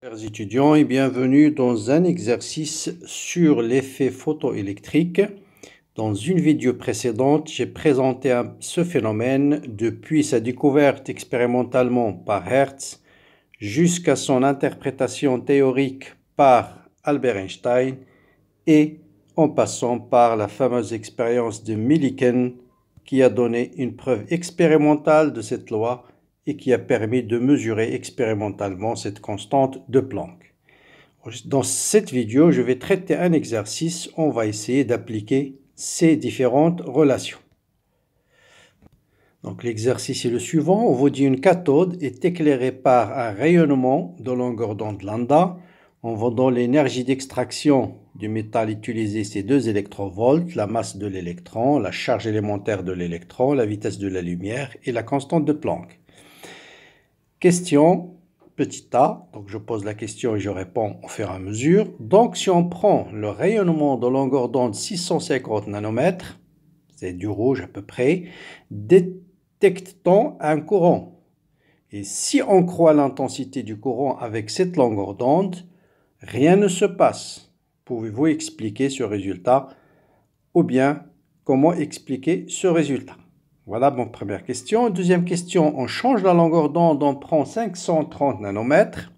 Chers étudiants et bienvenue dans un exercice sur l'effet photoélectrique. Dans une vidéo précédente, j'ai présenté ce phénomène depuis sa découverte expérimentalement par Hertz jusqu'à son interprétation théorique par Albert Einstein et en passant par la fameuse expérience de Millikan qui a donné une preuve expérimentale de cette loi et qui a permis de mesurer expérimentalement cette constante de Planck. Dans cette vidéo, je vais traiter un exercice. On va essayer d'appliquer ces différentes relations. Donc l'exercice est le suivant. On vous dit une cathode est éclairée par un rayonnement de longueur d'onde lambda. On En dans l'énergie d'extraction du métal utilisé, ces deux électrovolts, la masse de l'électron, la charge élémentaire de l'électron, la vitesse de la lumière et la constante de Planck. Question petit a, donc je pose la question et je réponds au fur et à mesure. Donc si on prend le rayonnement de longueur d'onde 650 nanomètres, c'est du rouge à peu près, détecte-t-on un courant. Et si on croit l'intensité du courant avec cette longueur d'onde, rien ne se passe. Pouvez-vous expliquer ce résultat ou bien comment expliquer ce résultat voilà mon première question. Deuxième question, on change la longueur d'onde, on prend 530 nanomètres.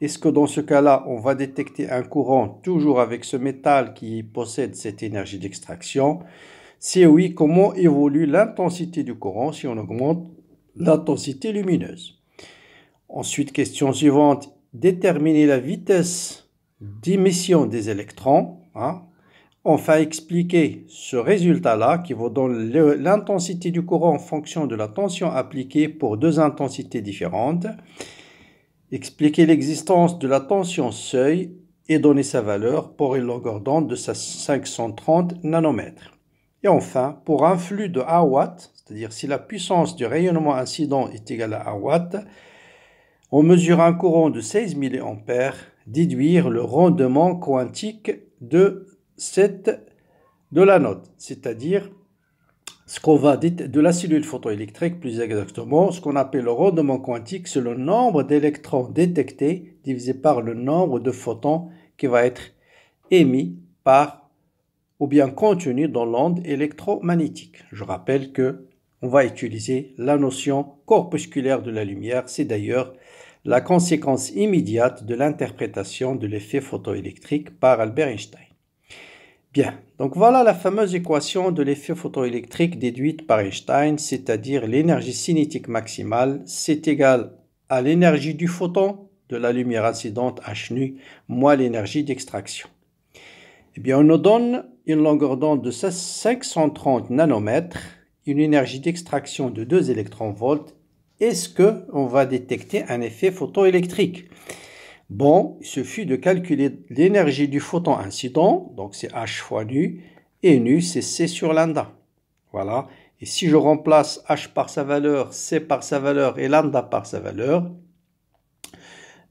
Est-ce que dans ce cas-là, on va détecter un courant toujours avec ce métal qui possède cette énergie d'extraction Si oui, comment évolue l'intensité du courant si on augmente l'intensité lumineuse Ensuite, question suivante, déterminer la vitesse d'émission des électrons. Hein, Enfin, expliquer ce résultat-là qui vaut donne l'intensité du courant en fonction de la tension appliquée pour deux intensités différentes. Expliquer l'existence de la tension seuil et donner sa valeur pour une longueur d'onde de 530 nanomètres. Et enfin, pour un flux de 1 watt, c'est-à-dire si la puissance du rayonnement incident est égale à 1 watt, on mesure un courant de 16 mA, déduire le rendement quantique de c'est de la note, c'est-à-dire ce qu'on va de la cellule photoélectrique, plus exactement, ce qu'on appelle le rendement quantique, c'est le nombre d'électrons détectés divisé par le nombre de photons qui va être émis par ou bien contenu dans l'onde électromagnétique. Je rappelle que on va utiliser la notion corpusculaire de la lumière, c'est d'ailleurs la conséquence immédiate de l'interprétation de l'effet photoélectrique par Albert Einstein. Bien, donc voilà la fameuse équation de l'effet photoélectrique déduite par Einstein, c'est-à-dire l'énergie cinétique maximale, c'est égal à l'énergie du photon de la lumière incidente H nu moins l'énergie d'extraction. Eh bien, on nous donne une longueur d'onde de 530 nanomètres, une énergie d'extraction de 2 électrons volts. Est-ce que on va détecter un effet photoélectrique Bon, il suffit de calculer l'énergie du photon incident, donc c'est H fois nu, et nu c'est C sur lambda. Voilà. Et si je remplace H par sa valeur, C par sa valeur et lambda par sa valeur,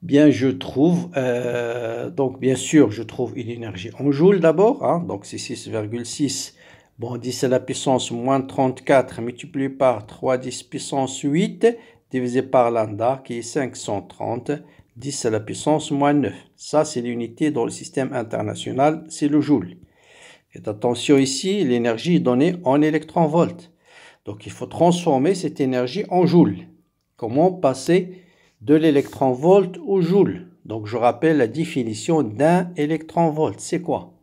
bien je trouve, euh, donc bien sûr je trouve une énergie en joules d'abord, hein. donc c'est 6,6, bon 10 à la puissance moins 34 multiplié par 3 10 puissance 8 divisé par lambda qui est 530 10 à la puissance moins 9. Ça, c'est l'unité dans le système international, c'est le joule. Et attention ici, l'énergie est donnée en électron Donc, il faut transformer cette énergie en joule. Comment passer de l'électron-volt au joule Donc, je rappelle la définition d'un électron-volt. C'est quoi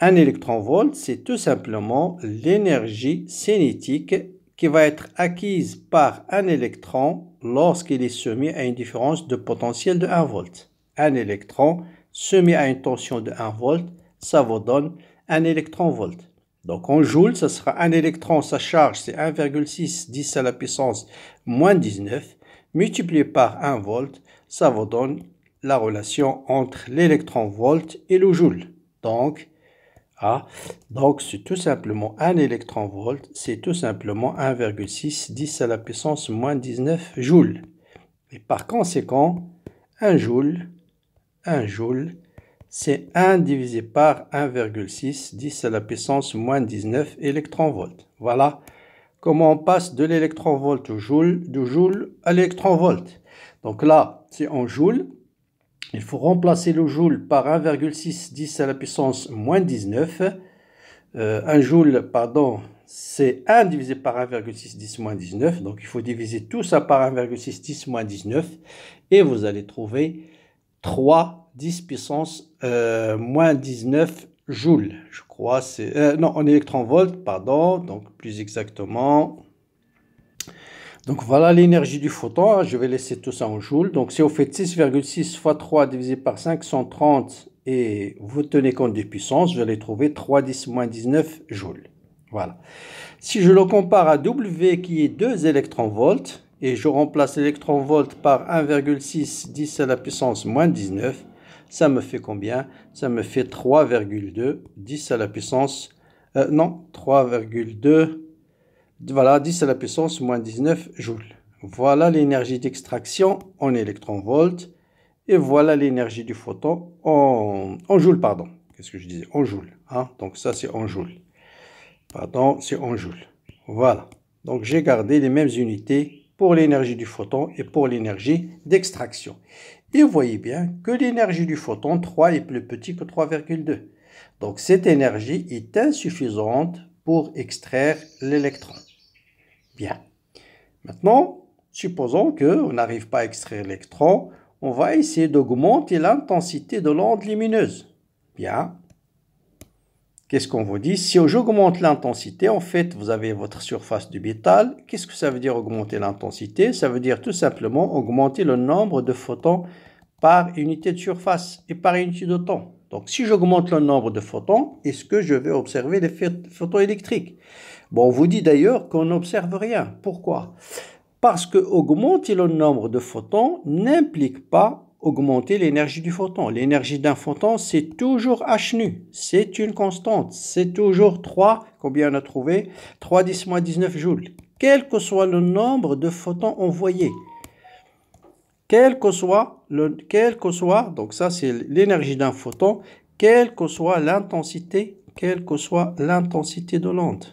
Un électron-volt, c'est tout simplement l'énergie cinétique qui va être acquise par un électron lorsqu'il est soumis à une différence de potentiel de 1 volt. Un électron soumis à une tension de 1 volt, ça vous donne un électron-volt. Donc en joule, ça sera un électron, sa charge c'est 1,6 10 à la puissance moins 19, multiplié par 1 volt, ça vous donne la relation entre l'électron-volt et le joule. Donc donc, c'est tout simplement 1 électron-volt, c'est tout simplement 1,6 10 à la puissance moins 19 joules. Et par conséquent, 1 joule, 1 joule, c'est 1 divisé par 1,6 10 à la puissance moins 19 électron Voilà comment on passe de l'électron-volt au joule, du joule à l'électron-volt. Donc là, c'est en joule. Il faut remplacer le joule par 1,610 à la puissance moins 19. Euh, un joule, pardon, c'est 1 divisé par 1,610 moins 19. Donc il faut diviser tout ça par 1,610 moins 19. Et vous allez trouver 3 10 puissance euh, moins 19 joules. Je crois c'est... Euh, non, en électron-volt, pardon. Donc plus exactement, donc voilà l'énergie du photon. Hein. Je vais laisser tout ça en joules. Donc si vous faites 6,6 fois 3 divisé par 5, 130 et vous tenez compte des puissances, vous allez trouver 3,10 moins 19 joules. Voilà. Si je le compare à W qui est 2 électronvolts et je remplace l'électronvolt par 1,6 10 à la puissance moins 19, ça me fait combien Ça me fait 3,2 10 à la puissance... Euh, non, 3,2 voilà, 10 à la puissance moins 19 joules. Voilà l'énergie d'extraction en électronvolts. Et voilà l'énergie du photon en, joules, pardon. Qu'est-ce que je disais En joules. Hein. Donc ça, c'est en joules. Pardon, c'est en joules. Voilà. Donc j'ai gardé les mêmes unités pour l'énergie du photon et pour l'énergie d'extraction. Et vous voyez bien que l'énergie du photon, 3 est plus petit que 3,2. Donc cette énergie est insuffisante pour extraire l'électron. Bien. Maintenant, supposons qu'on n'arrive pas à extraire l'électron, on va essayer d'augmenter l'intensité de l'onde lumineuse. Bien. Qu'est-ce qu'on vous dit Si j'augmente l'intensité, en fait, vous avez votre surface du métal. Qu'est-ce que ça veut dire augmenter l'intensité Ça veut dire tout simplement augmenter le nombre de photons par unité de surface et par unité de temps. Donc, si j'augmente le nombre de photons, est-ce que je vais observer des photons électriques Bon, on vous dit d'ailleurs qu'on n'observe rien. Pourquoi Parce que augmenter le nombre de photons n'implique pas augmenter l'énergie du photon. L'énergie d'un photon, c'est toujours H nu. C'est une constante. C'est toujours 3, combien on a trouvé 3 10 moins 19 joules. Quel que soit le nombre de photons envoyés. Quel que soit quel que soit, donc ça c'est l'énergie d'un photon, quelle que soit l'intensité, quelle que soit l'intensité de l'onde,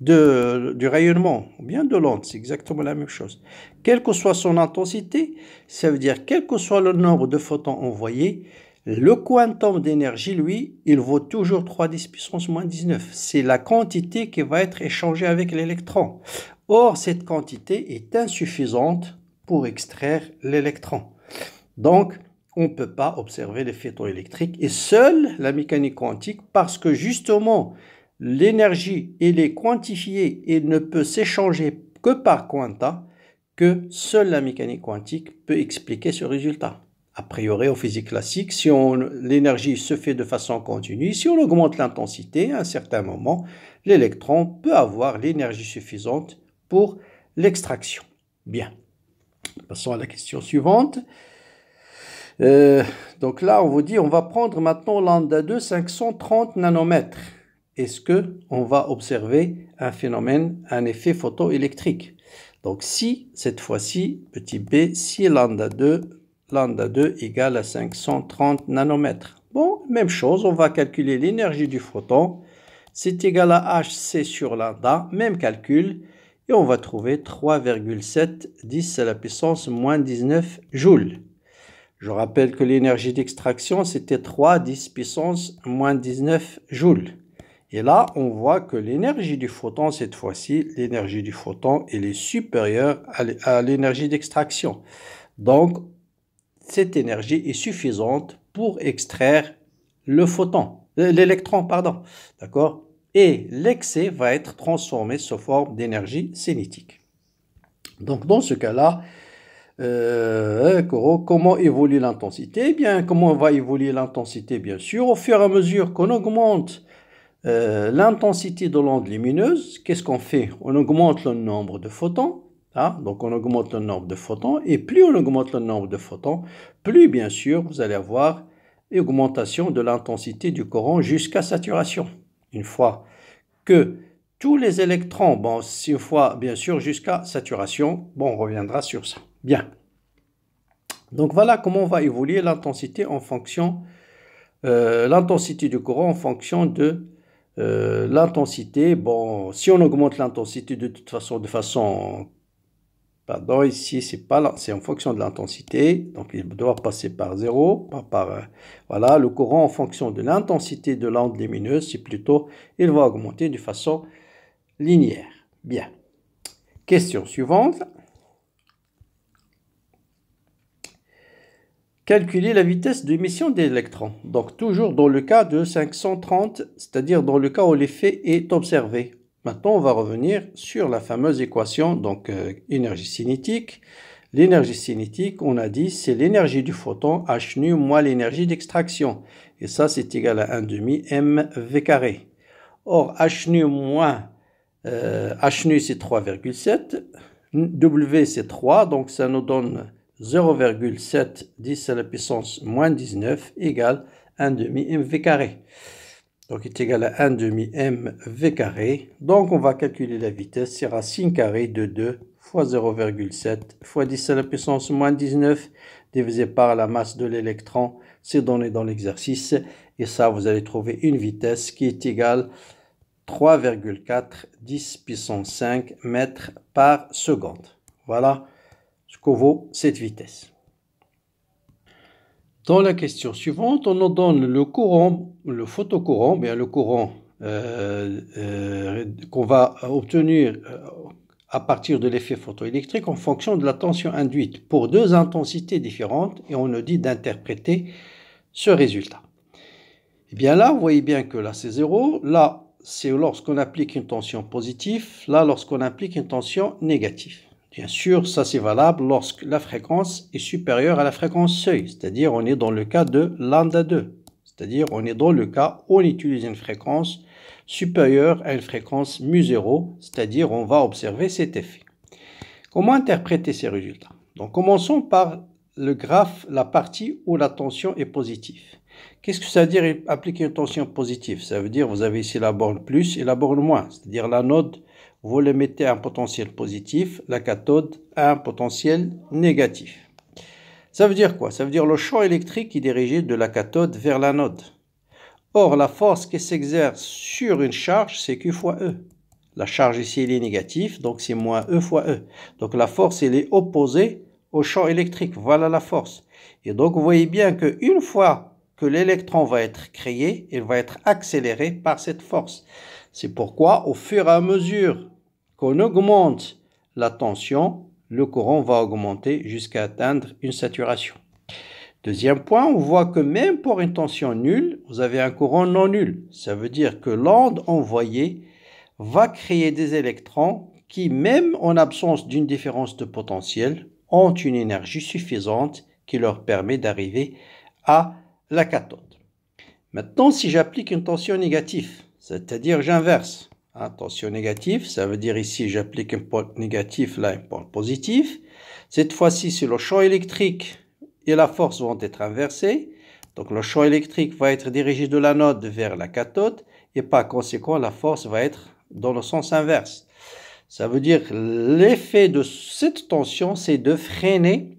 du rayonnement, ou bien de l'onde, c'est exactement la même chose. Quelle que soit son intensité, ça veut dire quel que soit le nombre de photons envoyés, le quantum d'énergie, lui, il vaut toujours 3 10 puissance moins 19. C'est la quantité qui va être échangée avec l'électron. Or, cette quantité est insuffisante pour extraire l'électron. Donc, on ne peut pas observer l'effet électriques et seule la mécanique quantique parce que justement l'énergie elle est quantifiée et ne peut s'échanger que par quanta que seule la mécanique quantique peut expliquer ce résultat. A priori, en physique classique, si l'énergie se fait de façon continue, si on augmente l'intensité à un certain moment, l'électron peut avoir l'énergie suffisante pour l'extraction. Bien. Passons à la question suivante. Euh, donc là, on vous dit, on va prendre maintenant lambda 2, 530 nanomètres. Est-ce que on va observer un phénomène, un effet photoélectrique Donc si, cette fois-ci, petit b, si lambda 2, lambda 2 égale à 530 nanomètres. Bon, même chose, on va calculer l'énergie du photon. C'est égal à hc sur lambda, même calcul. Et on va trouver 3,7 10 à la puissance moins 19 joules. Je rappelle que l'énergie d'extraction, c'était 3 10 puissance moins 19 joules. Et là, on voit que l'énergie du photon, cette fois-ci, l'énergie du photon, elle est supérieure à l'énergie d'extraction. Donc, cette énergie est suffisante pour extraire le photon, euh, l'électron, pardon. D'accord Et l'excès va être transformé sous forme d'énergie cinétique. Donc, dans ce cas-là, euh, hein, comment évolue l'intensité eh bien, comment va évoluer l'intensité Bien sûr, au fur et à mesure qu'on augmente euh, l'intensité de l'onde lumineuse, qu'est-ce qu'on fait On augmente le nombre de photons. Hein? donc, on augmente le nombre de photons. Et plus on augmente le nombre de photons, plus, bien sûr, vous allez avoir une augmentation de l'intensité du courant jusqu'à saturation. Une fois que tous les électrons, bon, six fois bien sûr jusqu'à saturation, bon, on reviendra sur ça. Bien. Donc voilà comment va évoluer l'intensité en fonction, euh, l'intensité du courant en fonction de euh, l'intensité. Bon, si on augmente l'intensité de toute façon, de façon, pardon, ici c'est pas, c'est en fonction de l'intensité, donc il doit passer par zéro, pas par, euh, voilà, le courant en fonction de l'intensité de l'onde lumineuse, c'est plutôt, il va augmenter de façon linéaire. Bien. Question suivante. Calculer la vitesse d'émission d'électrons. Donc toujours dans le cas de 530, c'est-à-dire dans le cas où l'effet est observé. Maintenant, on va revenir sur la fameuse équation, donc euh, énergie cinétique. L'énergie cinétique, on a dit, c'est l'énergie du photon H nu moins l'énergie d'extraction. Et ça, c'est égal à 1,5 mv carré. Or, H nu moins euh, H nu c'est 3,7, W c'est 3, donc ça nous donne 0,7 10 à la puissance moins 19 égale 1 demi mv carré. Donc il est égal à 1 demi mv carré. Donc on va calculer la vitesse, c'est racine carrée de 2 fois 0,7 fois 10 à la puissance moins 19 divisé par la masse de l'électron. C'est donné dans l'exercice et ça vous allez trouver une vitesse qui est égale à 3,4 10 puissance 5 mètres par seconde. Voilà ce que vaut cette vitesse. Dans la question suivante, on nous donne le courant, le photocourant, bien le courant euh, euh, qu'on va obtenir euh, à partir de l'effet photoélectrique en fonction de la tension induite pour deux intensités différentes et on nous dit d'interpréter ce résultat. Et eh bien là, vous voyez bien que là c'est 0, là c'est lorsqu'on applique une tension positive, là lorsqu'on applique une tension négative. Bien sûr, ça c'est valable lorsque la fréquence est supérieure à la fréquence seuil, c'est-à-dire on est dans le cas de lambda 2, c'est-à-dire on est dans le cas où on utilise une fréquence supérieure à une fréquence mu 0, c'est-à-dire on va observer cet effet. Comment interpréter ces résultats Donc commençons par le graphe, la partie où la tension est positive. Qu'est-ce que ça veut dire appliquer une tension positive Ça veut dire vous avez ici la borne plus et la borne moins. C'est-à-dire la node vous le mettez à un potentiel positif, la cathode à un potentiel négatif. Ça veut dire quoi Ça veut dire le champ électrique est dirigé de la cathode vers la node. Or, la force qui s'exerce sur une charge, c'est Q fois E. La charge ici, elle est négative, donc c'est moins E fois E. Donc la force, elle est opposée au champ électrique. Voilà la force. Et donc, vous voyez bien qu'une fois que l'électron va être créé, il va être accéléré par cette force. C'est pourquoi au fur et à mesure qu'on augmente la tension, le courant va augmenter jusqu'à atteindre une saturation. Deuxième point, on voit que même pour une tension nulle, vous avez un courant non nul. Ça veut dire que l'onde envoyée va créer des électrons qui, même en absence d'une différence de potentiel, ont une énergie suffisante qui leur permet d'arriver à la cathode. Maintenant, si j'applique une tension négative, c'est-à-dire j'inverse, hein, tension négative, ça veut dire ici j'applique un point négatif, là un pôle positif. Cette fois-ci, si le champ électrique et la force vont être inversés, donc le champ électrique va être dirigé de la note vers la cathode et par conséquent, la force va être dans le sens inverse. Ça veut dire l'effet de cette tension, c'est de freiner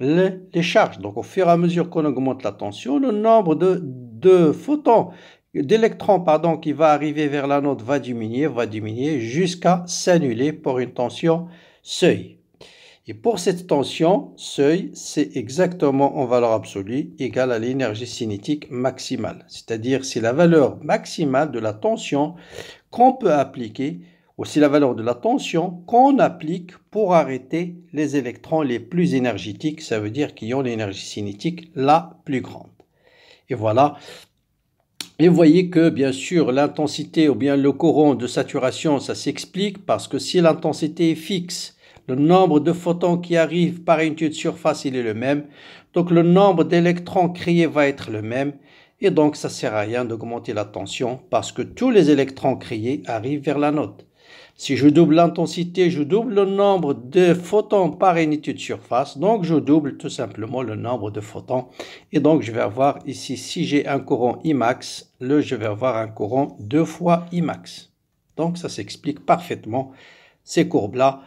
les, charges. Donc au fur et à mesure qu'on augmente la tension, le nombre de, photons, d'électrons pardon, qui va arriver vers la nôtre va diminuer, va diminuer jusqu'à s'annuler pour une tension seuil. Et pour cette tension, seuil, c'est exactement en valeur absolue égale à l'énergie cinétique maximale. C'est-à-dire, c'est la valeur maximale de la tension qu'on peut appliquer aussi la valeur de la tension qu'on applique pour arrêter les électrons les plus énergétiques, ça veut dire qu'ils ont l'énergie cinétique la plus grande. Et voilà. Et vous voyez que, bien sûr, l'intensité ou bien le courant de saturation, ça s'explique parce que si l'intensité est fixe, le nombre de photons qui arrivent par une de surface, il est le même. Donc le nombre d'électrons créés va être le même. Et donc ça sert à rien d'augmenter la tension parce que tous les électrons créés arrivent vers la note. Si je double l'intensité, je double le nombre de photons par unité de surface. Donc, je double tout simplement le nombre de photons. Et donc, je vais avoir ici, si j'ai un courant Imax, le je vais avoir un courant 2 fois Imax. Donc, ça s'explique parfaitement, ces courbes-là,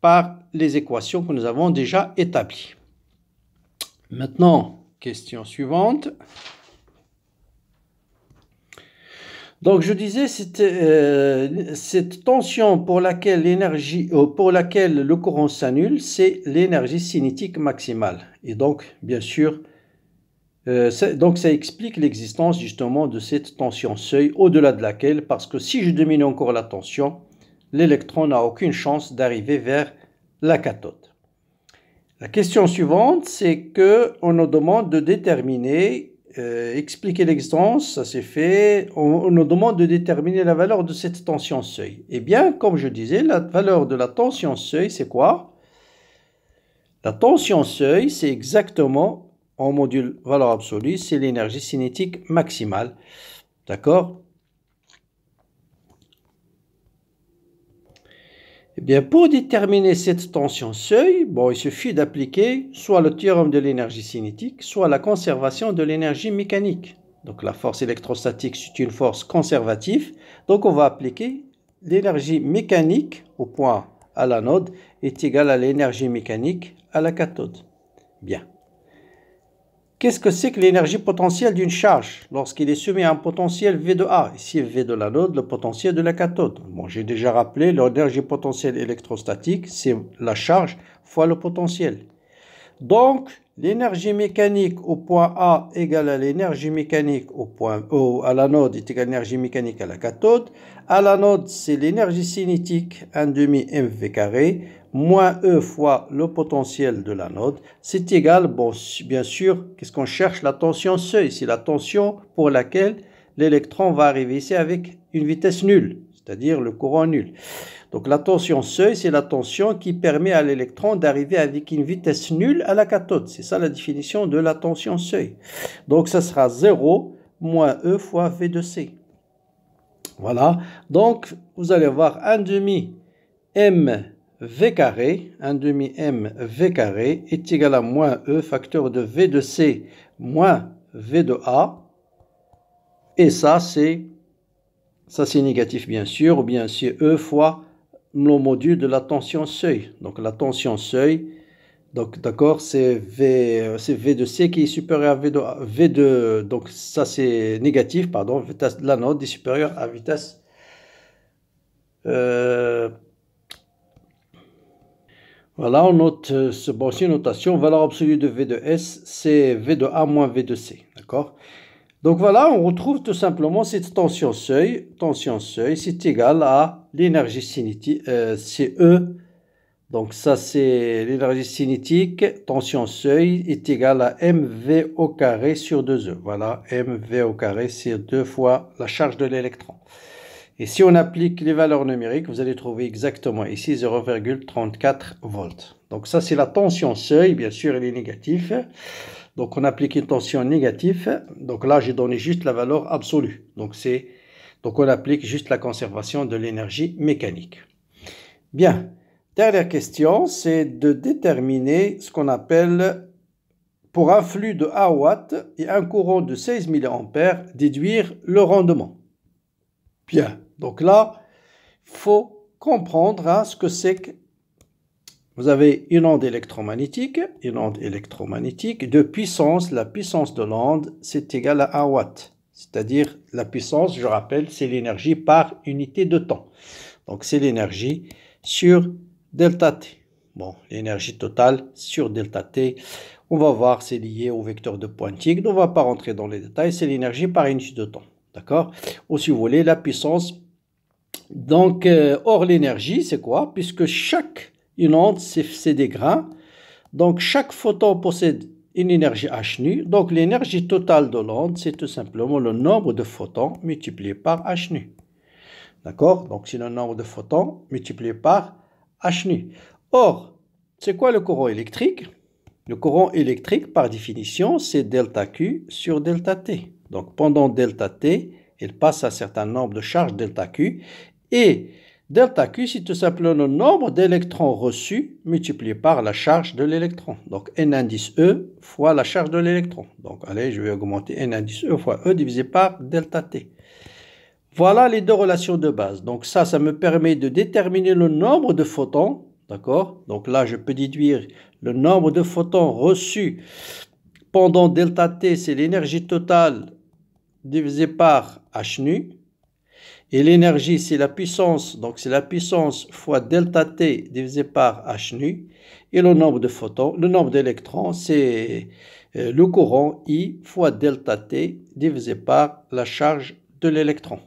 par les équations que nous avons déjà établies. Maintenant, question suivante. Donc je disais, euh, cette tension pour laquelle l'énergie, euh, pour laquelle le courant s'annule, c'est l'énergie cinétique maximale. Et donc, bien sûr, euh, ça, donc ça explique l'existence justement de cette tension seuil au-delà de laquelle, parce que si je domine encore la tension, l'électron n'a aucune chance d'arriver vers la cathode. La question suivante, c'est que on nous demande de déterminer euh, expliquer l'existence, ça s'est fait, on, on, nous demande de déterminer la valeur de cette tension seuil. Eh bien, comme je disais, la valeur de la tension seuil, c'est quoi La tension seuil, c'est exactement, en module valeur absolue, c'est l'énergie cinétique maximale. D'accord Eh bien, pour déterminer cette tension seuil, bon, il suffit d'appliquer soit le théorème de l'énergie cinétique, soit la conservation de l'énergie mécanique. Donc la force électrostatique, c'est une force conservative. Donc on va appliquer l'énergie mécanique au point à l'anode est égale à l'énergie mécanique à la cathode. Bien. Qu'est-ce que c'est que l'énergie potentielle d'une charge lorsqu'il est soumis à un potentiel V de A Ici, V de l'anode, le potentiel de la cathode. Bon, j'ai déjà rappelé, l'énergie potentielle électrostatique, c'est la charge fois le potentiel. Donc, l'énergie mécanique au point A égale à l'énergie mécanique au point O à l'anode est égale à l'énergie mécanique à la cathode. À l'anode, c'est l'énergie cinétique, 1,5 demi mv carré moins E fois le potentiel de la note, c'est égal, bon, bien sûr, qu'est-ce qu'on cherche La tension seuil, c'est la tension pour laquelle l'électron va arriver ici avec une vitesse nulle, c'est-à-dire le courant nul. Donc la tension seuil, c'est la tension qui permet à l'électron d'arriver avec une vitesse nulle à la cathode. C'est ça la définition de la tension seuil. Donc ça sera 0 moins E fois V de C. Voilà. Donc vous allez voir 1 demi M V carré, 1 demi M V carré est égal à moins E facteur de V de C moins V de A. Et ça, c'est ça c'est négatif bien sûr, ou bien c'est E fois le module de la tension seuil. Donc la tension seuil, donc d'accord, c'est V, V de C qui est supérieur à V de donc ça c'est négatif, pardon, vitesse de note est supérieure à vitesse... Euh, voilà, on note euh, ce bon notation, valeur absolue de V de S, c'est V de A moins V de C. D'accord Donc voilà, on retrouve tout simplement cette tension seuil. Tension seuil, c'est égal à l'énergie cinétique, euh, CE. Donc ça, c'est l'énergie cinétique. Tension seuil est égal à MV au carré sur 2E. Voilà, MV au carré, c'est deux fois la charge de l'électron. Et si on applique les valeurs numériques, vous allez trouver exactement ici 0,34 volts. Donc ça, c'est la tension seuil, bien sûr, elle est négative. Donc on applique une tension négative. Donc là, j'ai donné juste la valeur absolue. Donc c'est donc on applique juste la conservation de l'énergie mécanique. Bien. Dernière question, c'est de déterminer ce qu'on appelle pour un flux de 1 watt et un courant de 16 mA, déduire le rendement. Bien. Donc là, faut comprendre à hein, ce que c'est que vous avez une onde électromagnétique, une onde électromagnétique de puissance. La puissance de l'onde, c'est égal à 1 watt. C'est-à-dire, la puissance, je rappelle, c'est l'énergie par unité de temps. Donc, c'est l'énergie sur delta T. Bon, l'énergie totale sur delta T, on va voir, c'est lié au vecteur de Pointing. on ne va pas rentrer dans les détails. C'est l'énergie par unité de temps. D'accord Ou si vous voulez, la puissance donc, euh, or l'énergie, c'est quoi Puisque chaque une onde, c'est des grains. Donc, chaque photon possède une énergie H nu. Donc, l'énergie totale de l'onde, c'est tout simplement le nombre de photons multiplié par H nu. D'accord Donc, c'est le nombre de photons multiplié par H nu. Or, c'est quoi le courant électrique Le courant électrique, par définition, c'est delta Q sur delta T. Donc, pendant delta T, il passe un certain nombre de charges delta Q. Et delta Q, c'est tout simplement le nombre d'électrons reçus multiplié par la charge de l'électron. Donc n indice E fois la charge de l'électron. Donc allez, je vais augmenter n indice E fois E divisé par delta T. Voilà les deux relations de base. Donc ça, ça me permet de déterminer le nombre de photons. D'accord Donc là, je peux déduire le nombre de photons reçus pendant delta T, c'est l'énergie totale divisé par H nu. Et l'énergie, c'est la puissance, donc c'est la puissance fois delta T divisé par H nu. Et le nombre de photons, le nombre d'électrons, c'est euh, le courant I fois delta T divisé par la charge de l'électron.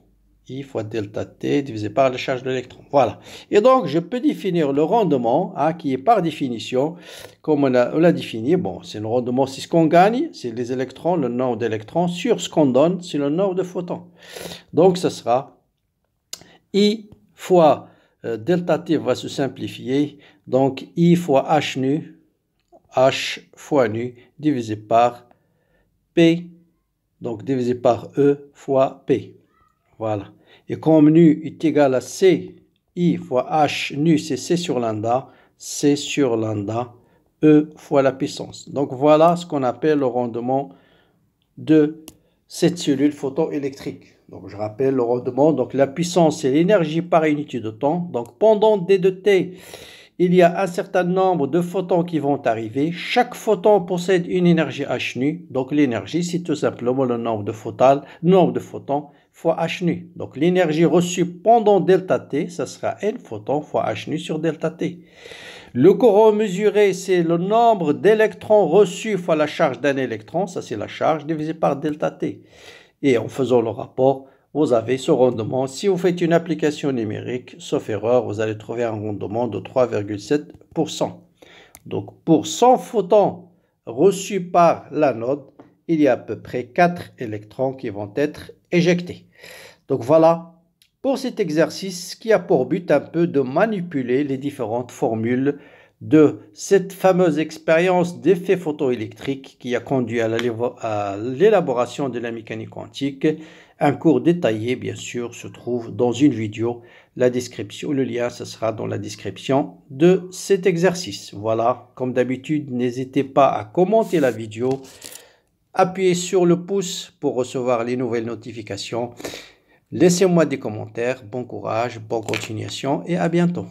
I fois delta T divisé par la charge d'électrons. Voilà. Et donc, je peux définir le rendement, qui est par définition, comme on l'a défini, bon, c'est le rendement, c'est ce qu'on gagne, c'est les électrons, le nombre d'électrons, sur ce qu'on donne, c'est le nombre de photons. Donc, ce sera I fois euh, delta T va se simplifier, donc I fois H nu, H fois nu, divisé par P, donc divisé par E fois P. Voilà. Et comme nu est égal à C, I fois H nu, c'est C sur lambda, C sur lambda, E fois la puissance. Donc voilà ce qu'on appelle le rendement de cette cellule photoélectrique. Donc je rappelle le rendement, donc la puissance c'est l'énergie par unité de temps. Donc pendant D de T, il y a un certain nombre de photons qui vont arriver. Chaque photon possède une énergie H nu. Donc l'énergie c'est tout simplement le nombre de, photons, nombre de photons fois H nu. Donc l'énergie reçue pendant delta T, ça sera N photons fois H nu sur delta T. Le courant mesuré, c'est le nombre d'électrons reçus fois la charge d'un électron, ça c'est la charge divisée par delta T. Et en faisant le rapport, vous avez ce rendement. Si vous faites une application numérique, sauf erreur, vous allez trouver un rendement de 3,7%. Donc pour 100 photons reçus par l'anode, il y a à peu près 4 électrons qui vont être éjectés. Donc voilà pour cet exercice qui a pour but un peu de manipuler les différentes formules de cette fameuse expérience d'effet photoélectrique qui a conduit à l'élaboration de la mécanique quantique. Un cours détaillé, bien sûr, se trouve dans une vidéo. La description, le lien, sera dans la description de cet exercice. Voilà, comme d'habitude, n'hésitez pas à commenter la vidéo, Appuyez sur le pouce pour recevoir les nouvelles notifications. Laissez-moi des commentaires. Bon courage, bonne continuation et à bientôt.